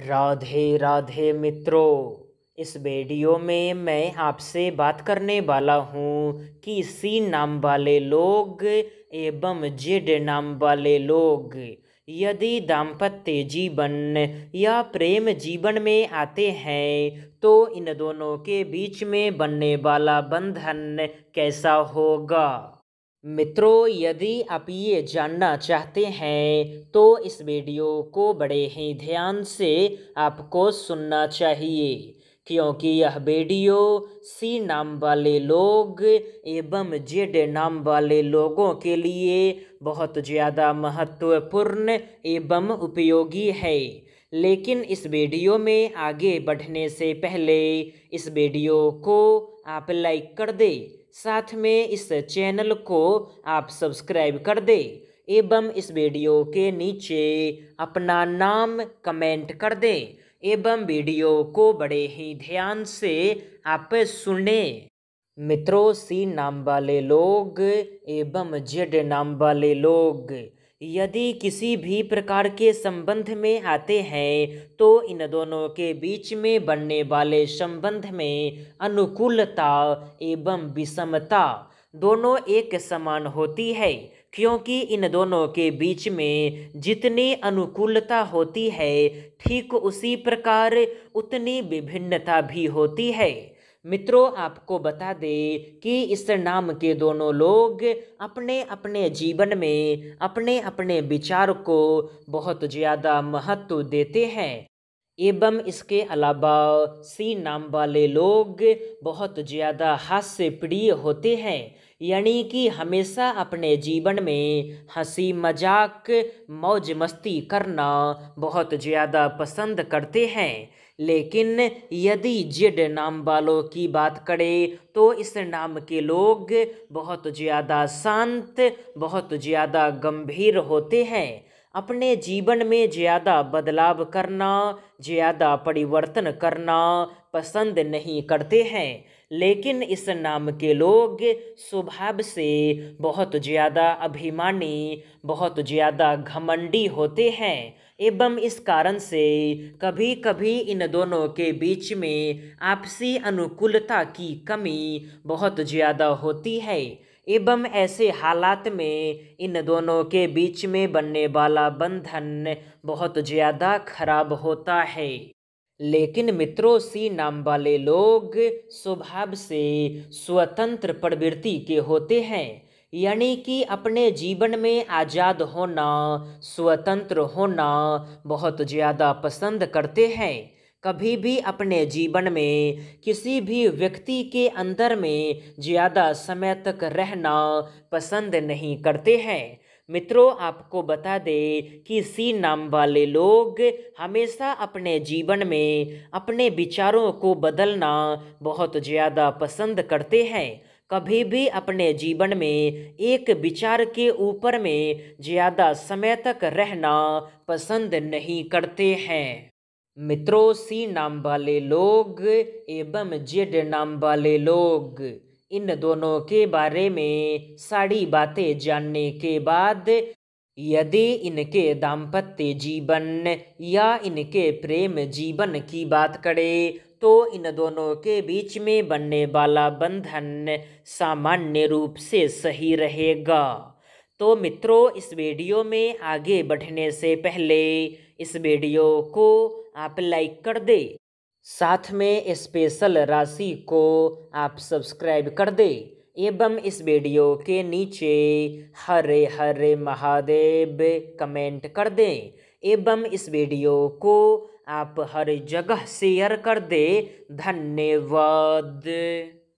राधे राधे मित्रों इस वीडियो में मैं आपसे बात करने वाला हूँ कि सी नाम वाले लोग एवं जेड नाम वाले लोग यदि दाम्पत्य जीवन या प्रेम जीवन में आते हैं तो इन दोनों के बीच में बनने वाला बंधन कैसा होगा मित्रों यदि आप ये जानना चाहते हैं तो इस वीडियो को बड़े ही ध्यान से आपको सुनना चाहिए क्योंकि यह वीडियो सी नाम वाले लोग एवं जेड नाम वाले लोगों के लिए बहुत ज़्यादा महत्वपूर्ण एवं उपयोगी है लेकिन इस वीडियो में आगे बढ़ने से पहले इस वीडियो को आप लाइक कर दें साथ में इस चैनल को आप सब्सक्राइब कर दें एवं इस वीडियो के नीचे अपना नाम कमेंट कर दें एवं वीडियो को बड़े ही ध्यान से आप सुने मित्रों सी नाम वाले लोग एवं जेड नाम वाले लोग यदि किसी भी प्रकार के संबंध में आते हैं तो इन दोनों के बीच में बनने वाले संबंध में अनुकूलता एवं विषमता दोनों एक समान होती है क्योंकि इन दोनों के बीच में जितनी अनुकूलता होती है ठीक उसी प्रकार उतनी विभिन्नता भी होती है मित्रों आपको बता दें कि इस नाम के दोनों लोग अपने अपने जीवन में अपने अपने विचार को बहुत ज़्यादा महत्व देते हैं एवं इसके अलावा सी नाम वाले लोग बहुत ज़्यादा हास्य प्रिय होते हैं यानी कि हमेशा अपने जीवन में हंसी मजाक मौज मस्ती करना बहुत ज़्यादा पसंद करते हैं लेकिन यदि जेड नाम वालों की बात करें तो इस नाम के लोग बहुत ज़्यादा शांत बहुत ज़्यादा गंभीर होते हैं अपने जीवन में ज़्यादा बदलाव करना ज़्यादा परिवर्तन करना पसंद नहीं करते हैं लेकिन इस नाम के लोग स्वभाव से बहुत ज़्यादा अभिमानी बहुत ज़्यादा घमंडी होते हैं एवं इस कारण से कभी कभी इन दोनों के बीच में आपसी अनुकूलता की कमी बहुत ज़्यादा होती है एवं ऐसे हालात में इन दोनों के बीच में बनने वाला बंधन बहुत ज़्यादा खराब होता है लेकिन मित्रों सी नाम वाले लोग स्वभाव से स्वतंत्र प्रवृत्ति के होते हैं यानी कि अपने जीवन में आज़ाद होना स्वतंत्र होना बहुत ज़्यादा पसंद करते हैं कभी भी अपने जीवन में किसी भी व्यक्ति के अंदर में ज़्यादा समय तक रहना पसंद नहीं करते हैं मित्रों आपको बता दें कि सी नाम वाले लोग हमेशा अपने जीवन में अपने विचारों को बदलना बहुत ज़्यादा पसंद करते हैं कभी भी अपने जीवन में एक विचार के ऊपर में ज़्यादा समय तक रहना पसंद नहीं करते हैं मित्रों सी नाम वाले लोग एवं जेड नाम वाले लोग इन दोनों के बारे में सारी बातें जानने के बाद यदि इनके दाम्पत्य जीवन या इनके प्रेम जीवन की बात करें तो इन दोनों के बीच में बनने वाला बंधन सामान्य रूप से सही रहेगा तो मित्रों इस वीडियो में आगे बढ़ने से पहले इस वीडियो को आप लाइक कर दे साथ में स्पेशल राशि को आप सब्सक्राइब कर दे एवं इस वीडियो के नीचे हरे हरे महादेव कमेंट कर दें एवं इस वीडियो को आप हर जगह शेयर कर दे धन्यवाद